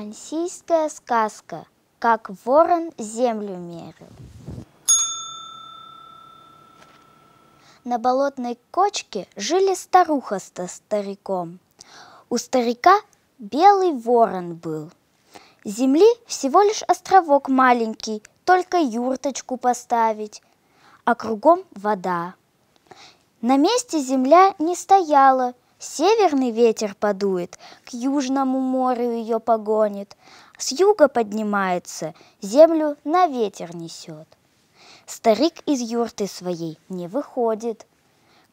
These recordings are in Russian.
Мансийская сказка «Как ворон землю мерил». На болотной кочке жили старуха с стариком. У старика белый ворон был. Земли всего лишь островок маленький, только юрточку поставить, а кругом вода. На месте земля не стояла – Северный ветер подует, к южному морю ее погонит, с юга поднимается, землю на ветер несет. Старик из юрты своей не выходит.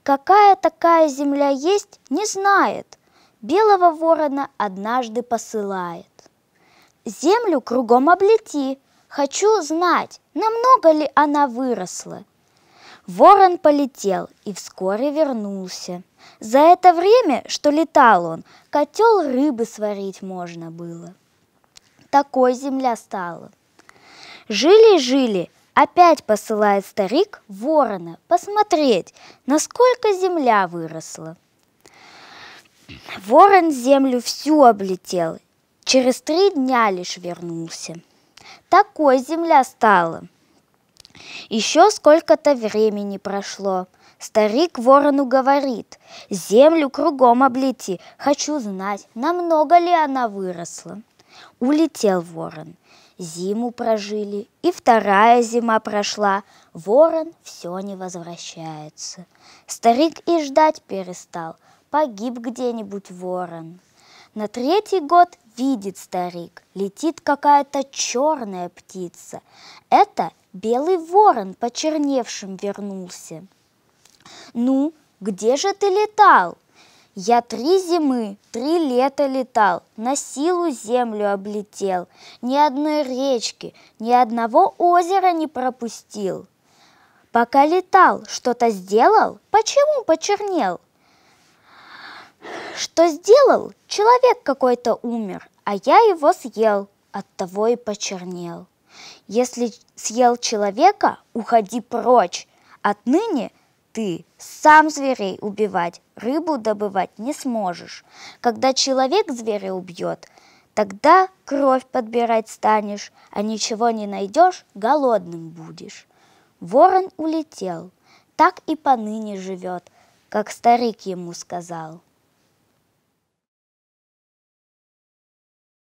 Какая такая земля есть, не знает. Белого ворона однажды посылает. Землю кругом облети. Хочу знать, намного ли она выросла – Ворон полетел и вскоре вернулся. За это время, что летал он, котел рыбы сварить можно было. Такой земля стала. Жили-жили, опять посылает старик ворона посмотреть, насколько земля выросла. Ворон землю всю облетел, через три дня лишь вернулся. Такой земля стала – еще сколько-то времени прошло. Старик ворону говорит, землю кругом облети, хочу знать, намного ли она выросла. Улетел ворон. Зиму прожили, и вторая зима прошла. Ворон все не возвращается. Старик и ждать перестал. Погиб где-нибудь ворон. На третий год видит старик, летит какая-то черная птица. Это белый ворон почерневшим вернулся. Ну, где же ты летал? Я три зимы, три лета летал, на силу землю облетел, ни одной речки, ни одного озера не пропустил. Пока летал, что-то сделал, почему почернел? Что сделал? Человек какой-то умер, а я его съел, от того и почернел. Если съел человека, уходи прочь. Отныне ты сам зверей убивать, рыбу добывать не сможешь. Когда человек зверя убьет, тогда кровь подбирать станешь, а ничего не найдешь, голодным будешь. Ворон улетел, так и поныне живет, как старик ему сказал.